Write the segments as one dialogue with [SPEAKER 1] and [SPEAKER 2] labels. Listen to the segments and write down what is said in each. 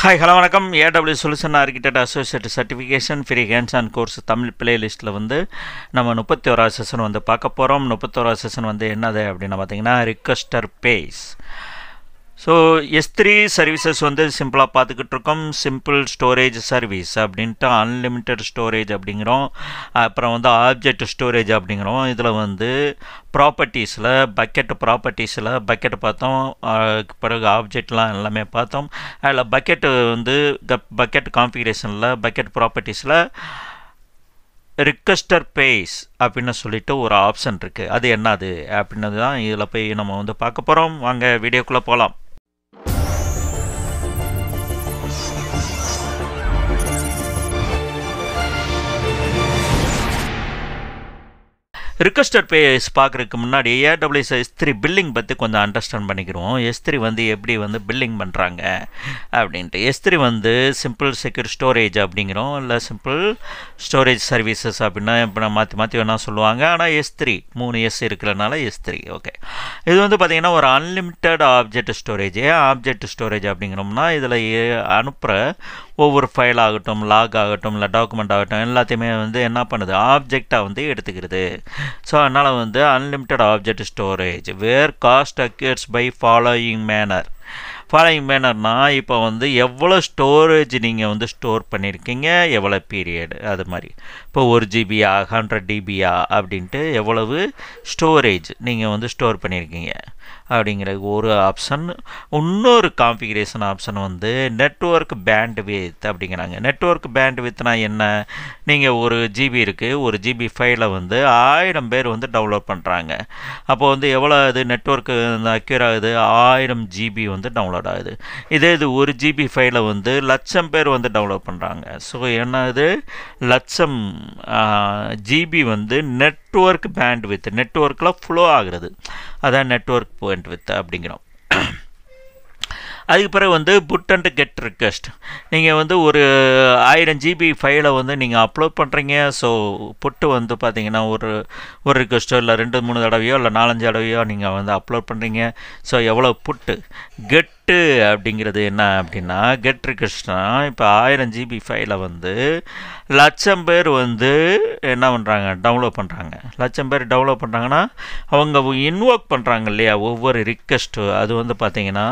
[SPEAKER 1] hi hello வணக்கம் A W solution architect associate certification free hands and course Tamil பிளேலிஸ்ட்டில் வந்து நம்ம முப்பத்தி ஓரா செஷன் வந்து பார்க்க போகிறோம் முப்பத்தோரா செஷன் வந்து என்னது அப்படின்னு பார்த்தீங்கன்னா requester pays so S three services வந்து சிம்பிளாக பார்த்துக்கிட்டு இருக்கோம் சிம்பிள் ஸ்டோரேஜ் சர்வீஸ் அப்படின்ட்டு அன்லிமிட்டெட் ஸ்டோரேஜ் அப்படிங்கிறோம் அப்புறம் வந்து ஆப்ஜெக்ட் ஸ்டோரேஜ் அப்படிங்கிறோம் இதில் வந்து ப்ராப்பர்ட்டிஸில் பக்கெட் ப்ராப்பர்ட்டிஸில் பக்கெட் பார்த்தோம் பிறகு ஆப்ஜெக்ட்லாம் எல்லாமே பார்த்தோம் அதில் பக்கெட்டு வந்து பக்கெட் கான்ஃபிகரேஷனில் பக்கெட் ப்ராப்பர்ட்டிஸில் ரிக்வஸ்டர் பேஸ் அப்படின்னு சொல்லிட்டு ஒரு ஆப்ஷன் இருக்குது அது என்னது அப்படின்னு தான் இதில் போய் நம்ம வந்து பார்க்க போகிறோம் வாங்க வீடியோக்குள்ளே போகலாம் ரிக்வஸ்டர் பேஸ் பார்க்குறதுக்கு முன்னாடி ஏடபிள்யூஎஸ் எஸ்திரி த்ரீ பில்லிங் பற்றி கொஞ்சம் அண்டர்ஸ்டாண்ட் பண்ணிக்கிறோம் எஸ்திரி வந்து எப்படி வந்து பில்லிங் பண்ணுறாங்க அப்படின்ட்டு எஸ் த்ரீ வந்து சிம்பிள் செக்யூர் ஸ்டோரேஜ் அப்படிங்கிறோம் இல்லை சிம்பிள் ஸ்டோரேஜ் சர்வீசஸ் அப்படின்னா இப்போ நான் மாற்றி மாற்றி வேணால் சொல்லுவாங்க ஆனால் எஸ் த்ரீ மூணு எஸ் இருக்கிறனால எஸ்திரி ஓகே இது வந்து பார்த்திங்கன்னா ஒரு unlimited object storage object storage அப்படிங்கிறோம்னா இதில் அனுப்புகிற ஒவ்வொரு ஃபைல் ஆகட்டும் லாக் ஆகட்டும் இல்லை டாக்குமெண்ட் ஆகட்டும் எல்லாத்தையுமே வந்து என்ன பண்ணுது ஆப்ஜெக்டாக வந்து எடுத்துக்கிறது ஸோ அதனால் வந்து unlimited object storage where cost accrues by following manner following பேனர்னால் இப்போ வந்து எவ்வளோ ஸ்டோரேஜ் நீங்கள் வந்து ஸ்டோர் பண்ணியிருக்கீங்க எவ்வளோ பீரியடு அது மாதிரி இப்போ ஒரு ஜிபியா ஹண்ட்ரட் டிபியா அப்படின்ட்டு எவ்வளவு ஸ்டோரேஜ் நீங்கள் வந்து ஸ்டோர் பண்ணியிருக்கீங்க அப்படிங்கிற ஒரு ஆப்ஷன் இன்னொரு காம்பிகரேஷன் ஆப்ஷன் வந்து நெட்ஒர்க் பேண்ட் வித் அப்படிங்கிறாங்க நெட்ஒர்க் பேண்ட் வித்னா என்ன நீங்கள் ஒரு ஜிபி இருக்குது ஒரு ஜிபி ஃபைலில் வந்து ஆயிரம் பேர் வந்து டவுன்லோட் பண்ணுறாங்க அப்போ வந்து எவ்வளோ இது நெட்ஒர்க்கு அக்யூர் ஆகுது ஆயிரம் ஜிபி வந்து டவுன்லோட் டவுன்லோட் ஆகுது இதே இது ஒரு ஜிபி ஃபைலை வந்து லட்சம் பேர் வந்து டவுன்லோட் பண்ணுறாங்க ஸோ என்னது இது லட்சம் ஜிபி வந்து நெட்ஒர்க் பேண்ட் வித் நெட்ஒர்க்கில் ஃப்ளோ ஆகிறது அதான் நெட்ஒர்க் பேண்ட் வித் அப்படிங்கிறோம் அதுக்கு பிறகு வந்து புட் அண்ட் கெட் ரிக்வெஸ்ட் நீங்கள் வந்து ஒரு ஆயிரம் ஜிபி ஃபைலை வந்து நீங்கள் அப்லோட் பண்ணுறீங்க ஸோ புட்டு வந்து பார்த்தீங்கன்னா ஒரு ஒரு ரிக்வெஸ்ட்டோ இல்லை ரெண்டு மூணு தடவையோ இல்லை நாலஞ்சு தடவையோ நீங்கள் வந்து அப்லோட் பண்ணுறீங்க ஸோ எவ்வளோ புட்டு கெட்டு அப்படிங்கிறது என்ன அப்படின்னா கெட் ரிக்வெஸ்ட்னா இப்போ ஆயிரம் ஜிபி ஃபைலை வந்து லட்சம் பேர் வந்து என்ன பண்ணுறாங்க டவுன்லோட் பண்ணுறாங்க லட்சம் பேர் டவுன்லோட் பண்ணுறாங்கன்னா அவங்க இன்வோக் பண்ணுறாங்க இல்லையா ஒவ்வொரு ரிக்வெஸ்ட்டு அது வந்து பார்த்திங்கன்னா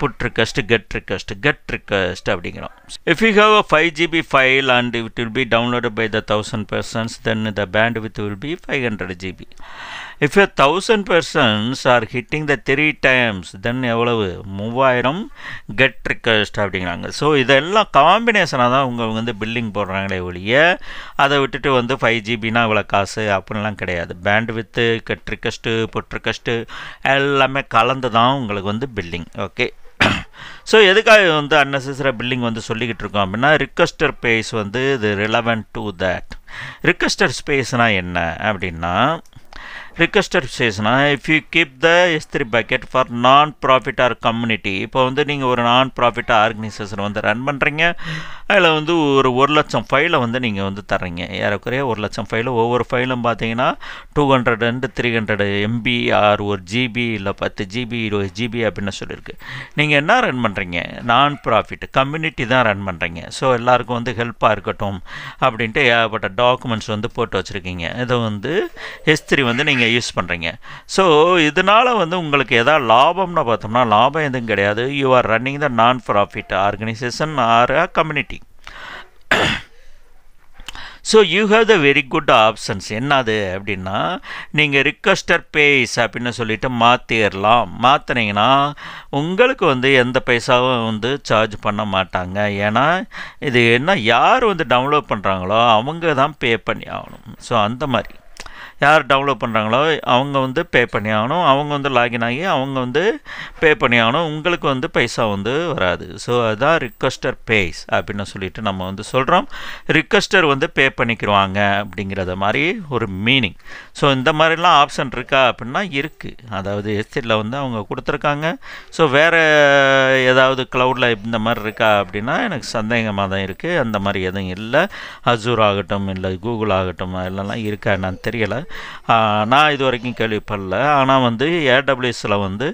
[SPEAKER 1] put request get request get request அப்படிங்கிறோம் if you have a five GB file and it will be download by the thousand persons then the bandwidth will be five hundred GB if a thousand persons are hitting the three times then எவ்வளவு மூவாயிரம் get request அப்படிங்கிறாங்க so இதெல்லாம் காம்பினேஷனாக தான் உங்கள் வந்து billing போடுறாங்களே ஒழிய அதை விட்டுட்டு வந்து ஃபைவ் ஜிபினா இவ்வளோ காசு அப்படின்லாம் கிடையாது bandwidth get request put request எல்லாமே கலந்து தான் உங்களுக்கு வந்து பில்லிங் ஓகே ஸோ எதுக்காக வந்து அன்னெசரி பில்லிங் வந்து சொல்லிக்கிட்டு இருக்கோம் அப்படின்னா ரிக்வஸ்டர் பேஸ் வந்து இது ரிலவன்ட் டு தட் ரிக்வஸ்டர் ஸ்பேஸ்னால் என்ன அப்படின்னா ரிக்வஸ்டர் ஸ்பேஸ்னால் if you keep the S three bucket for non profit or community இப்போ வந்து நீங்கள் ஒரு நான் ப்ராஃபிட் ஆர்கனைசேஷன் வந்து ரன் பண்ணுறீங்க அதில் வந்து ஒரு ஒரு லட்சம் ஃபைலை வந்து நீங்கள் வந்து தர்றீங்க ஏறக்குறைய ஒரு லட்சம் ஃபைலு ஒவ்வொரு ஃபைலும் பார்த்தீங்கன்னா two hundred and three hundred MB or ஒரு ஜிபி இல்லை பத்து ஜிபி இருபது ஜிபி அப்படின்னு சொல்லியிருக்கு நீங்கள் என்ன ரன் பண்ணுறீங்க நான் ப்ராஃபிட் கம்யூனிட்டி தான் ரன் பண்ணுறீங்க ஸோ எல்லாருக்கும் வந்து ஹெல்ப்பாக இருக்கட்டும் அப்படின்ட்டு ஏகப்பட்ட டாக்குமெண்ட்ஸ் வந்து போட்டு வச்சுருக்கீங்க இதை வந்து ஹிஸ்திரி வந்து நீங்கள் யூஸ் பண்ணுறீங்க ஸோ இதனால் வந்து உங்களுக்கு எதாவது லாபம்னு பார்த்தோம்னா லாபம் எதுவும் கிடையாது you are running the non profit organisation or a community so you have the very good options என்னது அப்படின்னா நீங்கள் ரிக்வஸ்டர் பேஸ் அப்படின்னு சொல்லிட்டு மாற்றிடலாம் மாற்றினீங்கன்னா உங்களுக்கு வந்து எந்த பைசாவும் வந்து சார்ஜ் பண்ண மாட்டாங்க ஏன்னா இது என்ன யார் வந்து டவுன்லோட் பண்ணுறாங்களோ அவங்க தான் பே பண்ணி ஆகணும் ஸோ அந்த மாதிரி யார் டவுன்லோட் பண்ணுறாங்களோ அவங்க வந்து பே பண்ணி ஆகணும் அவங்க வந்து லாகின் ஆகி அவங்க வந்து பே பண்ணி ஆகணும் உங்களுக்கு வந்து பைசா வந்து வராது ஸோ அதுதான் ரிக்வஸ்டர் பேஸ் அப்படின்னு சொல்லிட்டு நம்ம வந்து சொல்கிறோம் ரிக்வஸ்டர் வந்து பே பண்ணிக்கிடுவாங்க அப்படிங்கிறத மாதிரி ஒரு மீனிங் ஸோ இந்த மாதிரிலாம் ஆப்ஷன் இருக்கா அப்படின்னா இருக்குது அதாவது எஸ்டியில் வந்து அவங்க கொடுத்துருக்காங்க ஸோ வேறு ஏதாவது க்ளவுடில் இந்த மாதிரி இருக்கா அப்படின்னா எனக்கு சந்தேகமாக தான் இருக்குது அந்த மாதிரி எதுவும் இல்லை அசூர் ஆகட்டும் இல்லை கூகுள் ஆகட்டும் அதெல்லாம் இருக்கா என்னன்னு தெரியலை நான் இது வரைக்கும் கேள்விப்படல ஆனால் வந்து ஏடபிள்யூஎஸில் வந்து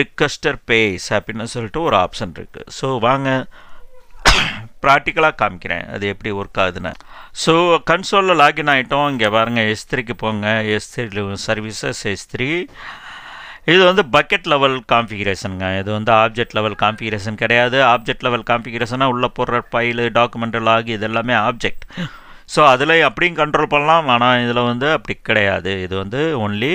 [SPEAKER 1] ரிக்வஸ்டர் பேஸ் அப்படின்னு சொல்லிட்டு ஒரு ஆப்ஷன் இருக்குது ஸோ வாங்க ப்ராக்டிக்கலாக காமிக்கிறேன் அது எப்படி ஒர்க் ஆகுதுன்னு ஸோ கன்சோலில் லாகின் ஆகிட்டோம் இங்கே பாருங்கள் எஸ் த்ரீக்கு போங்க எஸ்திரி சர்வீசஸ் எஸ்திரி த்ரீ இது வந்து பக்கெட் லெவல் கான்ஃபிகரேஷனுங்க இது வந்து ஆப்ஜெக்ட் லெவல் கான்ஃபிகரேஷன் கிடையாது ஆப்ஜெக்ட் லெவல் கான்ஃபிகரேஷனாக உள்ளே போடுற ஃபைலு டாக்குமெண்ட் லாக் இது எல்லாமே ஆப்ஜெக்ட் ஸோ அதில் அப்படியும் கண்ட்ரோல் பண்ணலாம் ஆனால் இதில் வந்து அப்படி கிடையாது இது வந்து only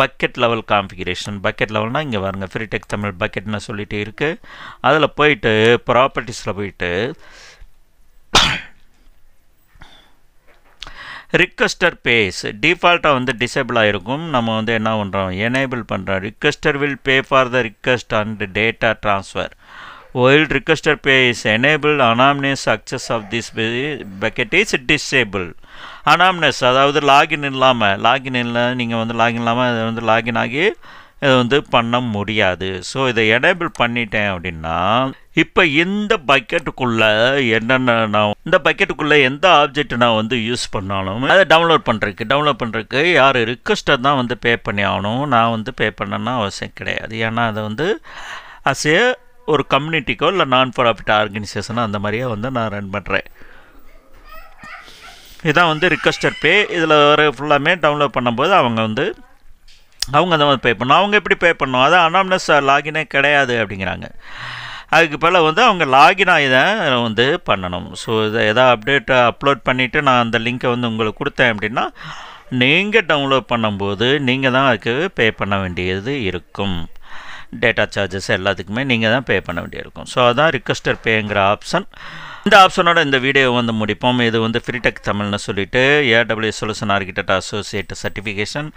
[SPEAKER 1] bucket level configuration bucket லெவல்னால் இங்கே ஃப்ரீ ஃப்ரீடெக் தமிழ் பக்கெட்னு சொல்லிட்டு இருக்குது அதில் போயிட்டு ப்ராப்பர்ட்டிஸில் போயிட்டு ரிக்வஸ்டர் பேஸ் டிஃபால்ட்டாக வந்து டிசேபிள் ஆகிருக்கும் நம்ம வந்து என்ன பண்ணுறோம் எனேபிள் பண்ணுறோம் requester will pay for the request and data transfer while requester pair is enabled anonymous access of this bucket is disabled anonymous அதாவது லாகின் இல்லாமல் லாகின் இல்லை நீங்கள் வந்து லாகின் இல்லாமல் இதை வந்து லாகின் ஆகி இதை வந்து பண்ண முடியாது ஸோ இதை எனேபிள் பண்ணிட்டேன் அப்படின்னா இப்போ இந்த பக்கெட்டுக்குள்ளே என்னென்ன நான் இந்த பக்கெட்டுக்குள்ளே எந்த ஆப்ஜெக்ட் நான் வந்து யூஸ் பண்ணாலும் அதை டவுன்லோட் பண்ணுறதுக்கு டவுன்லோட் பண்ணுறதுக்கு யார் ரிக்வஸ்டர் தான் வந்து பே பண்ணி ஆகணும் நான் வந்து பே பண்ணணும்னு அவசியம் கிடையாது ஏன்னா அதை வந்து அஸ் ஏ ஒரு கம்யூனிட்டிக்கோ இல்லை நான் ப்ராஃபிட் ஆர்கனைசேஷனோ அந்த மாதிரியே வந்து நான் ரன் பண்ணுறேன் இதான் வந்து ரிக்வஸ்டர் பே இதில் வர ஃபுல்லாமே டவுன்லோட் பண்ணும்போது அவங்க வந்து அவங்க அந்த மாதிரி பே பண்ணணும் அவங்க எப்படி பே பண்ணணும் அது அனாம்னஸ் லாகினே கிடையாது அப்படிங்கிறாங்க அதுக்கு பல வந்து அவங்க லாகின் ஆகி தான் வந்து பண்ணணும் ஸோ இதை எதாவது அப்டேட் அப்லோட் பண்ணிவிட்டு நான் அந்த லிங்க்கை வந்து உங்களுக்கு கொடுத்தேன் அப்படின்னா நீங்கள் டவுன்லோட் பண்ணும்போது நீங்கள் தான் அதுக்கு பே பண்ண வேண்டியது இருக்கும் டேட்டா சார்ஜஸ் எல்லாத்துக்குமே நீங்கள் தான் பே பண்ண வேண்டியிருக்கும் ஸோ அதான் ரிக்வஸ்டர் பேங்கிற ஆப்ஷன் இந்த ஆப்ஷனோட இந்த வீடியோ வந்து முடிப்போம் இது வந்து ஃப்ரீடெக் தமிழ்னு சொல்லிட்டு A W solution architect associate certification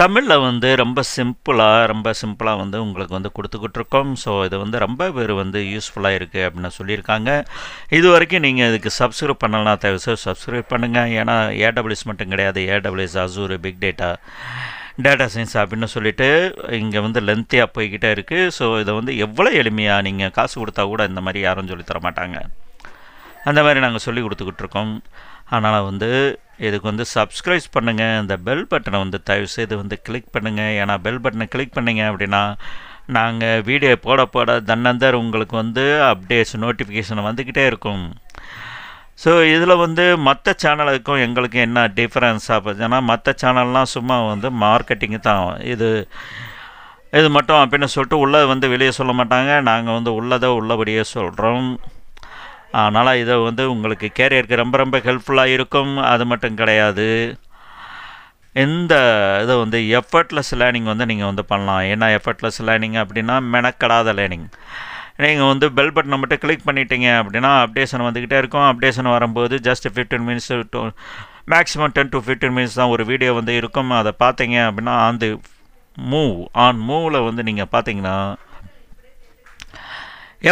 [SPEAKER 1] தமிழில் வந்து ரொம்ப சிம்பிளாக ரொம்ப சிம்பிளாக வந்து உங்களுக்கு வந்து கொடுத்துக்கிட்டுருக்கோம் ஸோ இது வந்து ரொம்ப பேர் வந்து யூஸ்ஃபுல்லாக இருக்குது அப்படின்னு சொல்லியிருக்காங்க இது வரைக்கும் நீங்கள் இதுக்கு சப்ஸ்கிரைப் பண்ணலாம் தயவு செய்து சப்ஸ்கிரைப் பண்ணுங்கள் ஏன்னா ஏடபிள்யூஸ் மட்டும் கிடையாது AWS Azure big data data science அப்படின்னு சொல்லிட்டு இங்கே வந்து லென்த்தியாக போய்கிட்டே இருக்குது ஸோ இதை வந்து எவ்வளோ எளிமையாக நீங்கள் காசு கொடுத்தா கூட இந்த மாதிரி யாரும் சொல்லித்தர மாட்டாங்க அந்த மாதிரி நாங்கள் சொல்லி கொடுத்துக்கிட்டு இருக்கோம் அதனால் வந்து இதுக்கு வந்து சப்ஸ்கிரைப் பண்ணுங்கள் இந்த பெல் பட்டனை வந்து தயவுசெய்து வந்து கிளிக் பண்ணுங்கள் ஏன்னா பெல் பட்டனை கிளிக் பண்ணிங்க அப்படின்னா நாங்கள் வீடியோ போட போட தன்னந்தர் உங்களுக்கு வந்து அப்டேட்ஸ் நோட்டிஃபிகேஷன் வந்துக்கிட்டே இருக்கும் ஸோ இதில் வந்து மற்ற சேனலுக்கும் எங்களுக்கு என்ன டிஃப்ரென்ஸ் ஆகுது ஏன்னா மற்ற சேனல்லாம் சும்மா வந்து மார்க்கெட்டிங்கு தான் இது இது மட்டும் அப்படின்னு சொல்லிட்டு உள்ளதை வந்து வெளியே சொல்ல மாட்டாங்க நாங்கள் வந்து உள்ளதை உள்ளபடியே சொல்கிறோம் அதனால் இதை வந்து உங்களுக்கு கேரியருக்கு ரொம்ப ரொம்ப ஹெல்ப்ஃபுல்லாக இருக்கும் அது மட்டும் கிடையாது இந்த இதை வந்து எஃபர்ட்லெஸ் லேர்னிங் வந்து நீங்கள் வந்து பண்ணலாம் ஏன்னா எஃபர்ட்லெஸ் லேர்னிங் அப்படின்னா மெனக்கடாத லேர்னிங் நீங்கள் வந்து பெல் பட்டனை மட்டும் கிளிக் பண்ணிட்டீங்க அப்படின்னா அப்டேஷன் வந்துக்கிட்டே இருக்கும் அப்டேஷன் வரும்போது just fifteen minutes to maximum ten to fifteen minutes தான் ஒரு வீடியோ வந்து இருக்கும் அதை பார்த்தீங்க அப்படின்னா ஆன் தி மூவ் ஆன் மூவில் வந்து நீங்கள் பார்த்தீங்கன்னா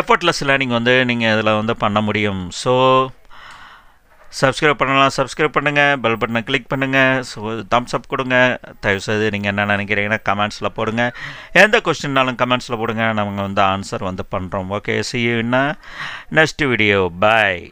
[SPEAKER 1] எஃபர்ட்லெஸ்ஸில் நீங்கள் வந்து நீங்கள் இதில் வந்து பண்ண முடியும் ஸோ சப்ஸ்கிரைப் பண்ணலாம் சப்ஸ்கிரைப் பண்ணுங்கள் பெல் பட்டனை கிளிக் பண்ணுங்கள் ஸோ தம்ஸ் அப் கொடுங்க தயவுசெய்து நீங்கள் என்ன நினைக்கிறீங்கன்னா கமெண்ட்ஸில் போடுங்க எந்த கொஸ்டின்னாலும் கமெண்ட்ஸில் போடுங்க நாங்கள் வந்து ஆன்சர் வந்து பண்ணுறோம் okay see in next video bye